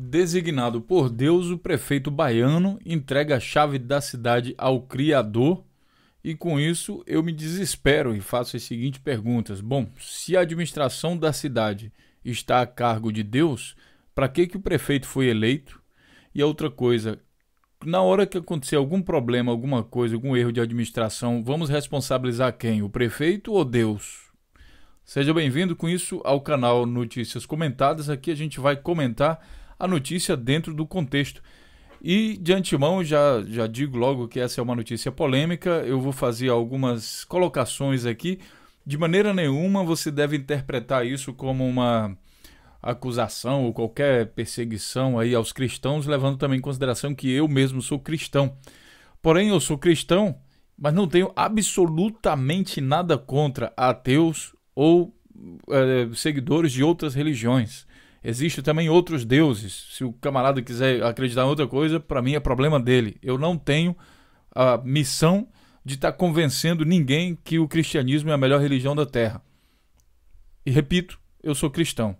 Designado por Deus, o prefeito baiano entrega a chave da cidade ao Criador. E com isso eu me desespero e faço as seguintes perguntas. Bom, se a administração da cidade está a cargo de Deus, para que, que o prefeito foi eleito? E a outra coisa, na hora que acontecer algum problema, alguma coisa, algum erro de administração, vamos responsabilizar quem? O prefeito ou Deus? Seja bem-vindo com isso ao canal Notícias Comentadas. Aqui a gente vai comentar a notícia dentro do contexto. E de antemão, já, já digo logo que essa é uma notícia polêmica, eu vou fazer algumas colocações aqui. De maneira nenhuma você deve interpretar isso como uma acusação ou qualquer perseguição aí aos cristãos, levando também em consideração que eu mesmo sou cristão. Porém, eu sou cristão, mas não tenho absolutamente nada contra ateus ou é, seguidores de outras religiões. Existem também outros deuses. Se o camarada quiser acreditar em outra coisa, para mim é problema dele. Eu não tenho a missão de estar tá convencendo ninguém que o cristianismo é a melhor religião da Terra. E repito, eu sou cristão.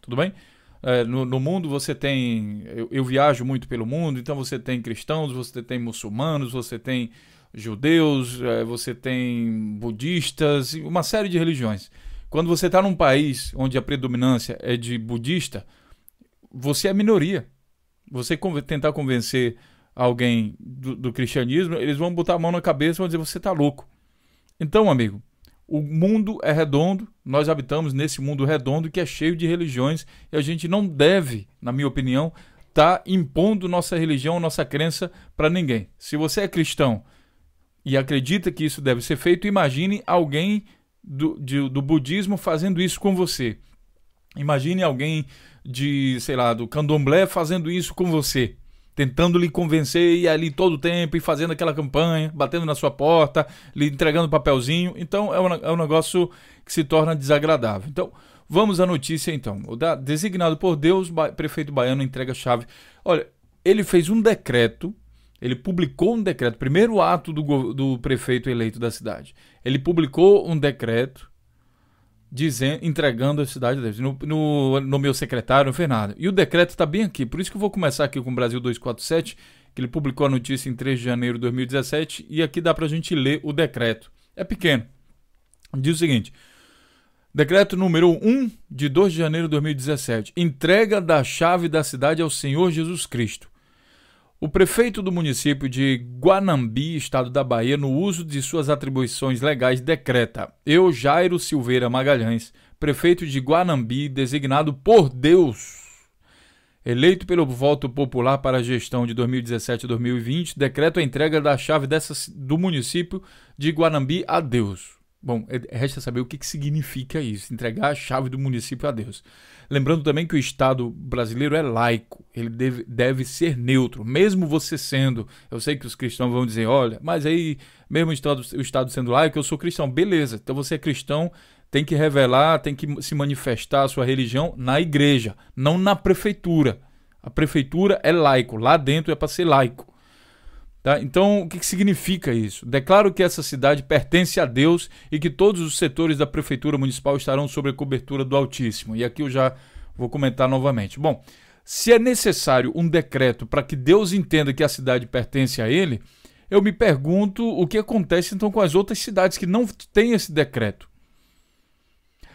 Tudo bem? É, no, no, mundo você tem. Eu, eu viajo muito pelo mundo, então você tem cristãos, você tem muçulmanos, você tem judeus, é, você tem budistas, uma série de religiões. Quando você está num país onde a predominância é de budista, você é minoria. Você con tentar convencer alguém do, do, cristianismo, eles vão botar a mão na cabeça e vão dizer: você está louco. Então, amigo, o mundo é redondo, nós habitamos nesse mundo redondo que é cheio de religiões e a gente não deve, na minha opinião, estar tá impondo nossa religião, nossa crença para ninguém. Se você é cristão e acredita que isso deve ser feito, imagine alguém do, de, do budismo fazendo isso com você. Imagine alguém de, sei lá, do candomblé fazendo isso com você tentando lhe convencer e ali todo o tempo e fazendo aquela campanha, batendo na sua porta, lhe entregando papelzinho. Então é um, é um negócio que se torna desagradável. Então vamos à notícia então. O da, designado por Deus, ba, prefeito baiano entrega chave. Olha, ele fez um decreto ele publicou um decreto, primeiro ato do, do prefeito eleito da cidade. Ele publicou um decreto dizendo, entregando a cidade a Deus. No, no, no meu secretário, Fernando. E o decreto está bem aqui. Por isso que eu vou começar aqui com o Brasil 247, que ele publicou a notícia em 3 de janeiro de 2017. E aqui dá para a gente ler o decreto. É pequeno. Diz o seguinte. Decreto número 1 de 2 de janeiro de 2017. Entrega da chave da cidade ao Senhor Jesus Cristo o prefeito do município de Guanambi, estado da Bahia, no uso de suas atribuições legais, decreta: Eu, Jairo Silveira Magalhães, prefeito de Guanambi, designado por Deus, eleito pelo voto popular para a gestão de 2017 e 2020, decreto a entrega da chave dessa, do município de Guanambi a Deus. Bom, é, é, resta saber o que, que significa isso, entregar a chave do município a Deus. Lembrando também que o Estado brasileiro é laico, ele deve, deve ser neutro, mesmo você sendo. Eu sei que os cristãos vão dizer, olha, mas aí, mesmo o Estado, o Estado sendo laico, eu sou cristão. Beleza, então você é cristão, tem que revelar, tem que se manifestar a sua religião na igreja, não na prefeitura. A prefeitura é laico, lá dentro é para ser laico. Tá? Então, o que, que significa isso? Declaro que essa cidade pertence a Deus e que todos os setores da Prefeitura Municipal estarão sob a cobertura do Altíssimo. E aqui eu já vou comentar novamente. Bom, se é necessário um decreto para que Deus entenda que a cidade pertence a Ele, eu me pergunto o que acontece então com as outras cidades que não têm esse decreto.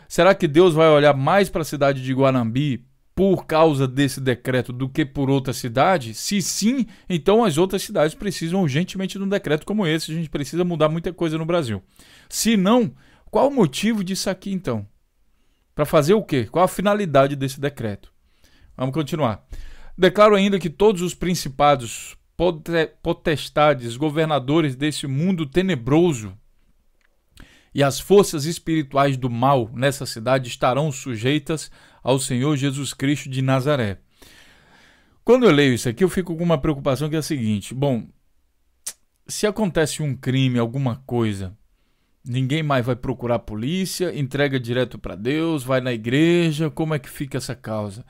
Será que Deus vai olhar mais para a cidade de Guanambi, por causa desse decreto do que por outra cidade? Se sim, então as outras cidades precisam urgentemente de um decreto como esse. A gente precisa mudar muita coisa no Brasil. Se não, qual o motivo disso aqui então? Para fazer o quê? Qual a finalidade desse decreto? Vamos continuar. Declaro ainda que todos os principados, potestades, governadores desse mundo tenebroso e as forças espirituais do mal nessa cidade estarão sujeitas ao Senhor Jesus Cristo de Nazaré. Quando eu leio isso aqui, eu fico com uma preocupação que é a seguinte: bom, se acontece um crime, alguma coisa, ninguém mais vai procurar a polícia, entrega direto para Deus, vai na igreja, como é que fica essa causa?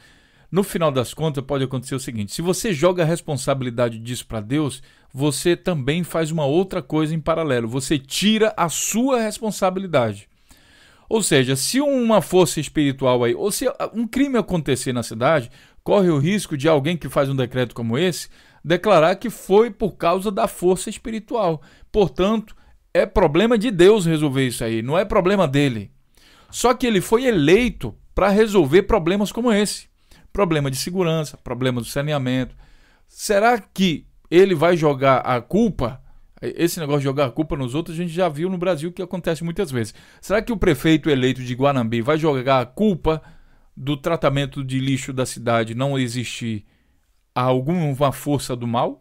No final das contas, pode acontecer o seguinte: se você joga a responsabilidade disso para Deus, você também faz uma outra coisa em paralelo, você tira a sua responsabilidade. Ou seja, se uma força espiritual aí, ou se ah, um crime acontecer na cidade, corre o risco de alguém que faz um decreto como esse declarar que foi por causa da força espiritual. Portanto, é problema de Deus resolver isso aí, não é problema dele. Só que ele foi eleito para resolver problemas como esse problema de segurança, problema do saneamento. Será que ele vai jogar a culpa é, esse negócio de jogar culpa nos outros, a gente já viu no Brasil que acontece muitas vezes. Será que o prefeito eleito de Guanambi vai jogar a culpa do tratamento de lixo da cidade não existir a alguma força do mal?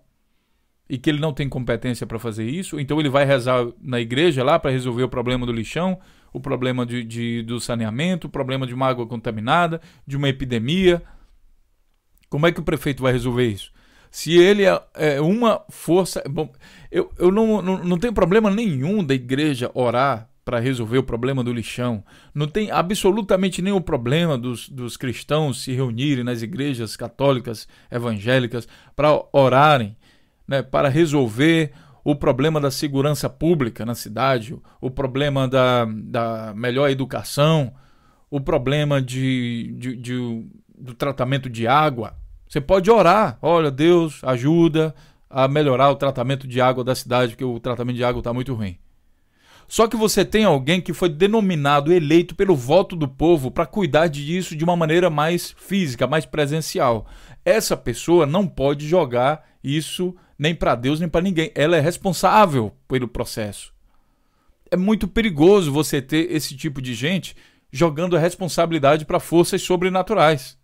E que ele não tem competência para fazer isso? Então ele vai rezar na igreja lá para resolver o problema do lixão, o problema de, de, do saneamento, o problema de uma água contaminada, de uma epidemia? Como é que o prefeito vai resolver isso? se ele é, é uma força. Bom, eu, eu não, não, não tenho problema nenhum da igreja orar para resolver o problema do lixão. Não tem absolutamente nenhum problema dos, dos cristãos se reunirem nas igrejas católicas, evangélicas, para orarem, né, para resolver o problema da segurança pública na cidade, o problema da, da melhor educação, o problema de, de, de do tratamento de água. Você pode orar, olha, Deus ajuda a melhorar o tratamento de água da cidade, porque o tratamento de água está muito ruim. Só que você tem alguém que foi denominado, eleito pelo voto do povo para cuidar disso de uma maneira mais física, mais presencial. Essa pessoa não pode jogar isso nem para Deus nem para ninguém. Ela é responsável pelo processo. É muito perigoso você ter esse tipo de gente jogando a responsabilidade para forças sobrenaturais.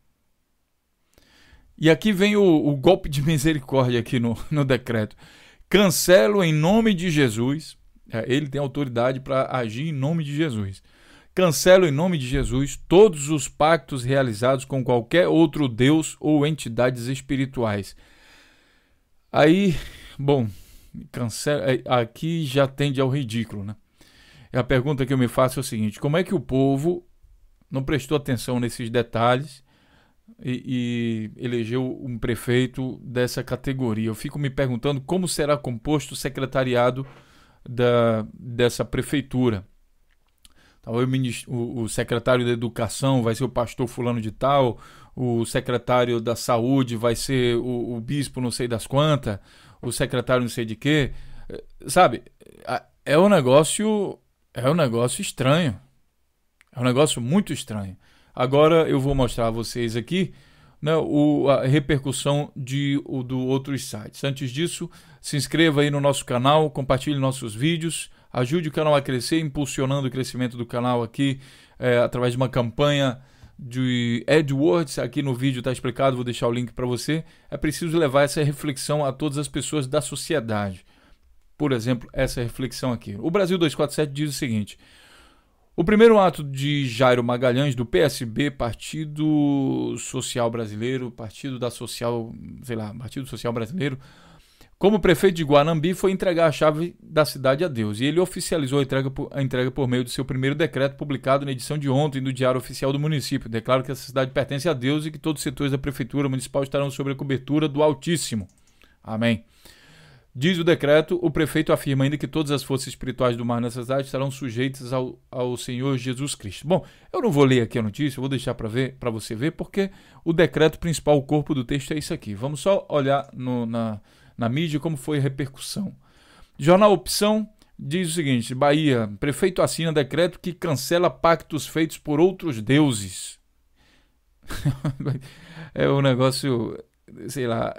E aqui vem o, o golpe de misericórdia aqui no, no decreto. Cancelo em nome de Jesus. É, ele tem autoridade para agir em nome de Jesus. Cancelo em nome de Jesus todos os pactos realizados com qualquer outro Deus ou entidades espirituais. Aí, bom, cancelo. É, aqui já tende ao ridículo, né? A pergunta que eu me faço é o seguinte: como é que o povo não prestou atenção nesses detalhes e, e elegeu um prefeito dessa categoria. Eu fico me perguntando como será composto o secretariado da, dessa prefeitura. Talvez tá, o, o secretário da Educação vai ser o pastor Fulano de Tal, o secretário da Saúde vai ser o, o bispo não sei das quantas, o secretário não sei de quê. Eh, sabe, é um negócio, é um negócio estranho. É um negócio muito estranho. Agora eu vou mostrar a vocês aqui né, o, a repercussão de, o, do outros sites. Antes disso, se inscreva aí no nosso canal, compartilhe nossos vídeos, ajude o canal a crescer, impulsionando o crescimento do canal aqui é, através de uma campanha de AdWords, aqui no vídeo está explicado, vou deixar o link para você. É preciso levar essa reflexão a todas as pessoas da sociedade. Por exemplo, essa reflexão aqui. O Brasil 247 diz o seguinte: o primeiro ato de Jairo Magalhães, do PSB, Partido Social Brasileiro, Partido da Social, sei lá, Partido Social Brasileiro, como prefeito de Guanambi, foi entregar a chave da cidade a Deus. E ele oficializou a entrega, por, a entrega por meio do seu primeiro decreto, publicado na edição de ontem do Diário Oficial do Município. Declaro que essa cidade pertence a Deus e que todos os setores da Prefeitura Municipal estarão sob a cobertura do Altíssimo. Amém. Diz o decreto, o prefeito afirma ainda que todas as forças espirituais do mar nessas áreas estarão sujeitas ao, ao Senhor Jesus Cristo. Bom, eu não vou ler aqui a notícia, vou deixar para ver, para você ver, porque o decreto principal, o corpo do texto é isso aqui. Vamos só olhar no, na, na mídia como foi a repercussão. Jornal Opção diz o seguinte: Bahia, prefeito assina decreto que cancela pactos feitos por outros deuses. é um negócio, sei lá,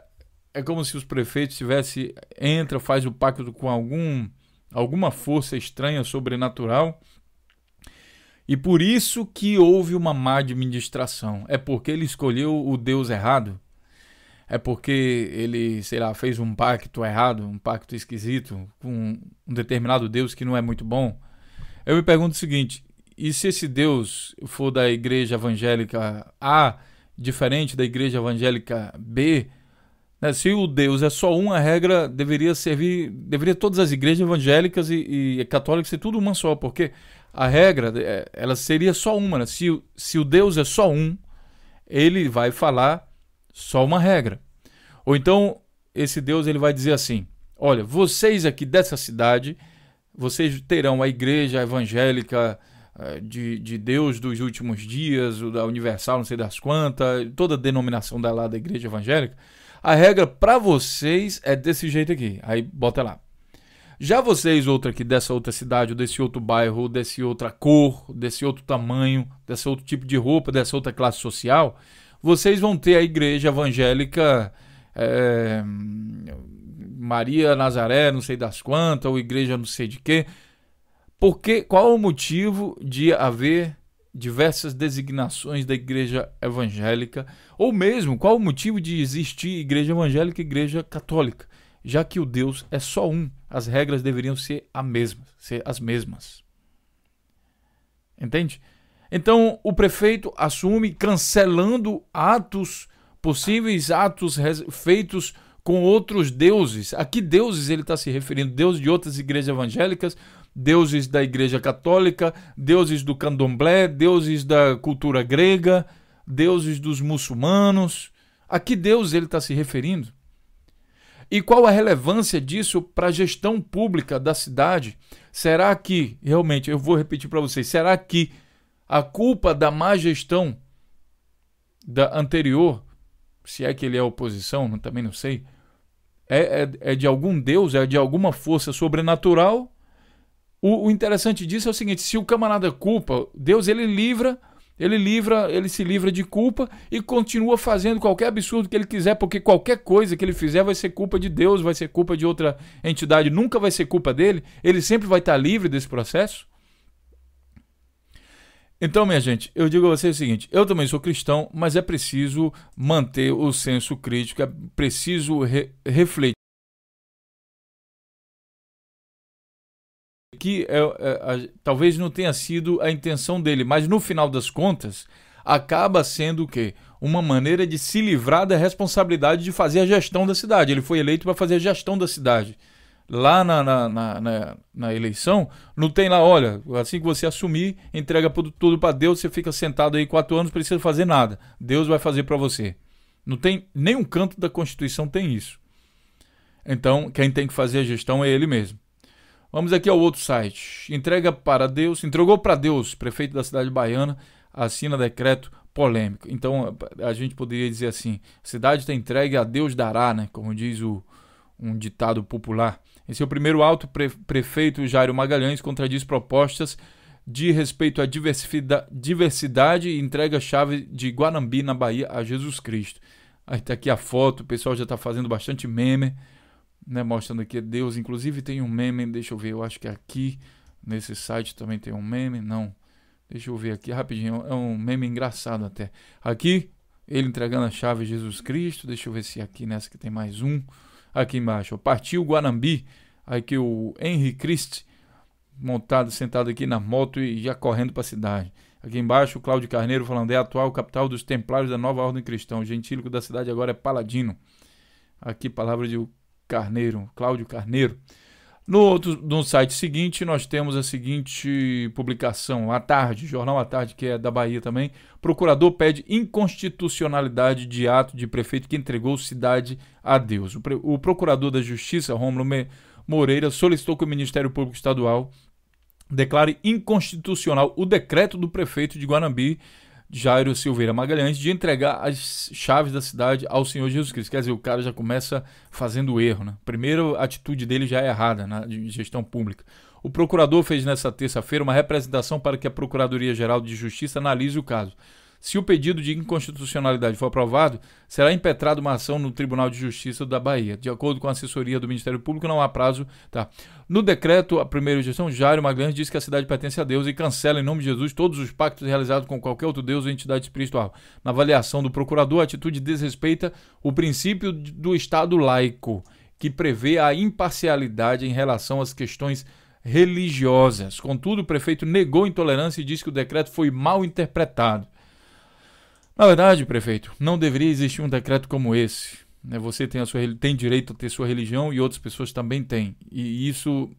é como se os prefeitos tivesse entra, faz o pacto com algum alguma força estranha, sobrenatural. E por isso que houve uma má administração. É porque ele escolheu o Deus errado. É porque ele, sei lá, fez um pacto errado, um pacto esquisito com um determinado Deus que não é muito bom. Eu me pergunto o seguinte: e se esse Deus for da igreja evangélica A, diferente da igreja evangélica B, né? Se o Deus é só um, a regra deveria servir, deveria todas as igrejas evangélicas e, e católicas ser tudo uma só, porque a regra é, ela seria só uma. Né? Se, se o Deus é só um, ele vai falar só uma regra. Ou então esse Deus ele vai dizer assim: olha, vocês aqui dessa cidade, vocês terão a igreja evangélica eh, de, de Deus dos últimos dias, o da Universal, não sei das quantas, toda a denominação da lá da igreja evangélica, a regra para vocês é desse jeito aqui. Aí bota lá. Já vocês, outra aqui dessa outra cidade, ou desse outro bairro, ou desse outra cor, desse outro tamanho, desse outro tipo de roupa, dessa outra classe social, vocês vão ter a igreja evangélica é, Maria Nazaré, não sei das quantas, ou igreja não sei de quê. Porque qual o motivo de haver diversas designações da igreja evangélica, ou mesmo qual o motivo de existir igreja evangélica e igreja católica, já que o Deus é só um, as regras deveriam ser, a mesma, ser as mesmas. Entende? Então o prefeito assume cancelando atos, possíveis atos feitos com outros deuses. A que deuses ele está se referindo? Deuses de outras igrejas evangélicas, deuses da igreja católica, deuses do candomblé, deuses da cultura grega, deuses dos muçulmanos. A que deus ele está se referindo? E qual a relevância disso para a gestão pública da cidade? Será que, realmente, eu vou repetir para vocês, será que a culpa da má gestão da anterior, se é que ele é oposição, também não sei, é, é, é de algum Deus, é de alguma força sobrenatural. O, o, interessante disso é o seguinte: se o camarada é culpa, Deus ele livra, ele livra, ele se livra de culpa e continua fazendo qualquer absurdo que ele quiser, porque qualquer coisa que ele fizer vai ser culpa de Deus, vai ser culpa de outra entidade, nunca vai ser culpa dele. Ele sempre vai estar livre desse processo. Então, minha gente, eu digo a vocês o seguinte: eu também sou cristão, mas é preciso manter o senso crítico, é preciso re refletir. Que é, é, talvez não tenha sido a intenção dele, mas no final das contas, acaba sendo o quê? Uma maneira de se livrar da responsabilidade de fazer a gestão da cidade. Ele foi eleito para fazer a gestão da cidade lá na na, na, na, na, eleição, não tem lá, olha, assim que você assumir, entrega tudo para Deus, você fica sentado aí quatro anos, precisa fazer nada. Deus vai fazer para você. Não tem nenhum canto da Constituição tem isso. Então, quem tem que fazer a gestão é ele mesmo. Vamos aqui ao outro site. Entrega para Deus, entregou para Deus, prefeito da cidade baiana, assina decreto polêmico. Então, a gente poderia dizer assim: a cidade está entregue a Deus dará, né? Como diz o, um ditado popular. Em seu primeiro alto pre prefeito Jairo Magalhães contradiz propostas de respeito à diversidade e entrega chave de Guarambi, na Bahia, a Jesus Cristo. Aí tá aqui a foto, o pessoal já está fazendo bastante meme, né? Mostrando aqui é Deus. Inclusive tem um meme, deixa eu ver, eu acho que é aqui nesse site também tem um meme. Não, deixa eu ver aqui rapidinho, é um meme engraçado até. Aqui, ele entregando a chave a Jesus Cristo. Deixa eu ver se é aqui nessa que tem mais um aqui embaixo. Partiu Guanambi, aqui o Henry Christ, montado, sentado aqui na moto e já correndo para a cidade. Aqui embaixo, Cláudio Carneiro falando, é a atual capital dos templários da nova ordem cristã. O gentílico da cidade agora é Paladino. Aqui, palavra de Carneiro, Cláudio Carneiro. No, outro, no site seguinte, nós temos a seguinte publicação, à tarde, Jornal à Tarde, que é da Bahia também. Procurador pede inconstitucionalidade de ato de prefeito que entregou cidade a Deus. O, o procurador da Justiça, Romulo Moreira, solicitou que o Ministério Público Estadual declare inconstitucional o decreto do prefeito de Guanambi Jairo Silveira Magalhães, de entregar as chaves da cidade ao Senhor Jesus Cristo. Quer dizer, o cara já começa fazendo erro. Né? Primeiro, a atitude dele já é errada na né? gestão pública. O procurador fez nessa terça-feira uma representação para que a Procuradoria-Geral de Justiça analise o caso. Se o pedido de inconstitucionalidade for aprovado, será impetrada uma ação no Tribunal de Justiça da Bahia. De acordo com a assessoria do Ministério Público, não há prazo. Tá. No decreto, a primeira gestão, Jairo Magalhães diz que a cidade pertence a Deus e cancela, em nome de Jesus, todos os pactos realizados com qualquer outro Deus ou entidade espiritual. Na avaliação do procurador, a atitude desrespeita o princípio do Estado laico, que prevê a imparcialidade em relação às questões religiosas. Contudo, o prefeito negou intolerância e disse que o decreto foi mal interpretado. Na verdade, prefeito, não deveria existir um decreto como esse. Né? Você tem, a sua, tem direito a ter sua religião e outras pessoas também têm. E isso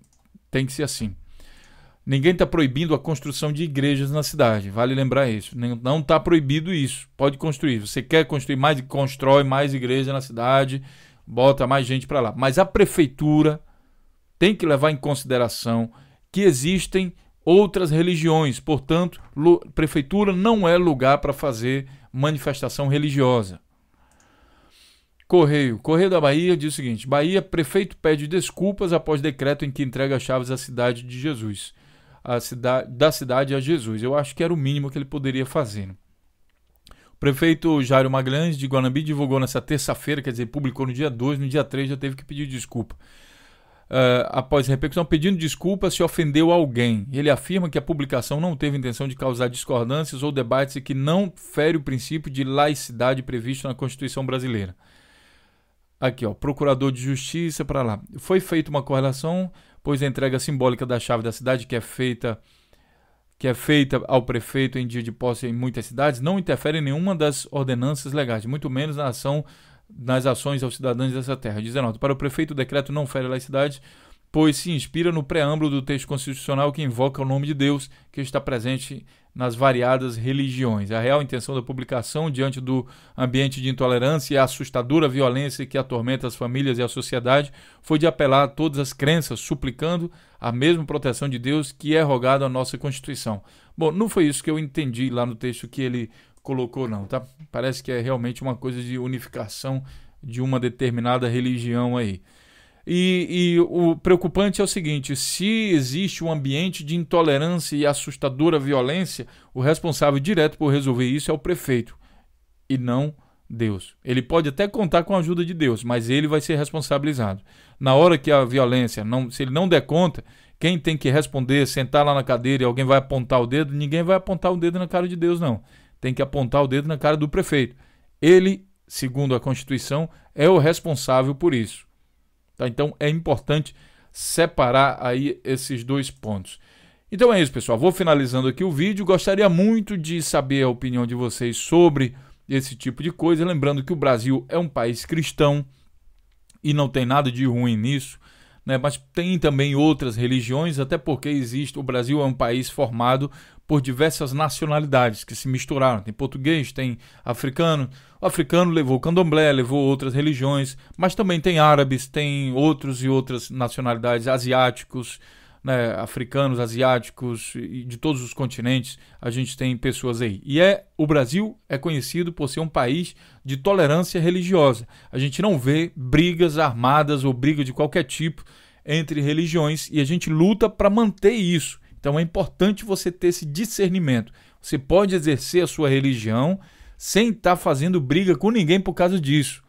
tem que ser assim. Ninguém está proibindo a construção de igrejas na cidade, vale lembrar isso. Não está proibido isso, pode construir. Você quer construir mais, constrói mais igrejas na cidade, bota mais gente para lá. Mas a prefeitura tem que levar em consideração que existem outras religiões, portanto, prefeitura não é lugar para fazer manifestação religiosa. Correio. Correio da Bahia diz o seguinte: Bahia, prefeito pede desculpas após decreto em que entrega chaves à cidade de Jesus. A cida da cidade a Jesus. Eu acho que era o mínimo que ele poderia fazer. O prefeito Jairo Magalhães de Guanambi divulgou nessa terça-feira, quer dizer, publicou no dia 2, no dia 3 já teve que pedir desculpa uh, após repercussão, pedindo desculpas se ofendeu alguém. Ele afirma que a publicação não teve intenção de causar discordâncias ou debates e que não fere o princípio de laicidade previsto na Constituição brasileira. Aqui, ó, procurador de justiça para lá. Foi feita uma correlação, pois a entrega simbólica da chave da cidade, que é feita que é feita ao prefeito em dia de posse em muitas cidades, não interfere em nenhuma das ordenanças legais, muito menos na ação nas ações aos cidadãos dessa terra. 19. Para o prefeito, o decreto não fere laicidade, pois se inspira no preâmbulo do texto constitucional que invoca o nome de Deus, que está presente nas variadas religiões. A real intenção da publicação, diante do ambiente de intolerância e a assustadora violência que atormenta as famílias e a sociedade, foi de apelar a todas as crenças, suplicando a mesma proteção de Deus que é rogada à nossa Constituição. Bom, não foi isso que eu entendi lá no texto que ele colocou, não, tá? Parece que é realmente uma coisa de unificação de uma determinada religião aí. E, e, o preocupante é o seguinte: se existe um ambiente de intolerância e assustadora violência, o responsável direto por resolver isso é o prefeito e não Deus. Ele pode até contar com a ajuda de Deus, mas ele vai ser responsabilizado. Na hora que a violência, não, se ele não der conta, quem tem que responder, sentar lá na cadeira e alguém vai apontar o dedo, ninguém vai apontar o dedo na cara de Deus, não tem que apontar o dedo na cara do prefeito. Ele, segundo a Constituição, é o responsável por isso. Tá? Então é importante separar aí esses dois pontos. Então é isso, pessoal. Vou finalizando aqui o vídeo. Gostaria muito de saber a opinião de vocês sobre esse tipo de coisa. Lembrando que o Brasil é um país cristão e não tem nada de ruim nisso, né? mas tem também outras religiões, até porque existe. O Brasil é um país formado por diversas nacionalidades que se misturaram. Tem português, tem africano. O africano levou o candomblé, levou outras religiões, mas também tem árabes, tem outros e outras nacionalidades, asiáticos, né, africanos, asiáticos e de todos os continentes a gente tem pessoas aí. E é o Brasil é conhecido por ser um país de tolerância religiosa. A gente não vê brigas armadas ou briga de qualquer tipo entre religiões e a gente luta para manter isso. Então é importante você ter esse discernimento. Você pode exercer a sua religião sem estar tá fazendo briga com ninguém por causa disso.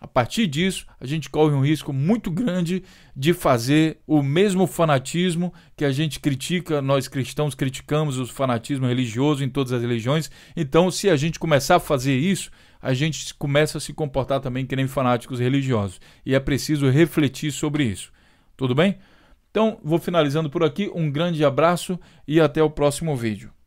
A partir disso, a gente corre um risco muito grande de fazer o mesmo fanatismo que a gente critica, nós cristãos criticamos o fanatismo religioso em todas as religiões. Então, se a gente começar a fazer isso, a gente começa a se comportar também que nem fanáticos religiosos. E é preciso refletir sobre isso. Tudo bem? Então, vou finalizando por aqui. Um grande abraço e até o próximo vídeo.